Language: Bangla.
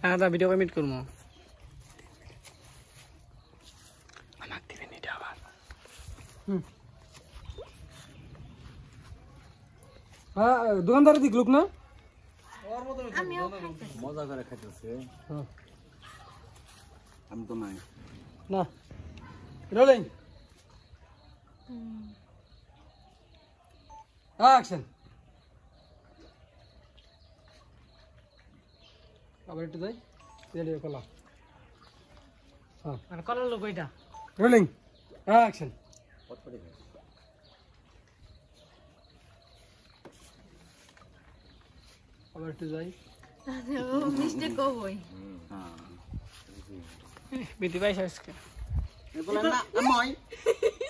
হ্যাঁ দাদা ভিডিও কমিট করবো আমার দিবেন এটা আবার হুম হ্যাঁ দোকানদার দিক লোক না মজা করে খাইতেছে হ্যাঁ। আমি তো নাই না রোলিং অ্যাকশন আবার একটু যাই কলা হ্যাঁ মানে কলার লোক ওইটা রোলিং অ্যাকশন আবার একটু যাই মিষ্টি কবই বিটি পাইছে আজকে বলেন না মই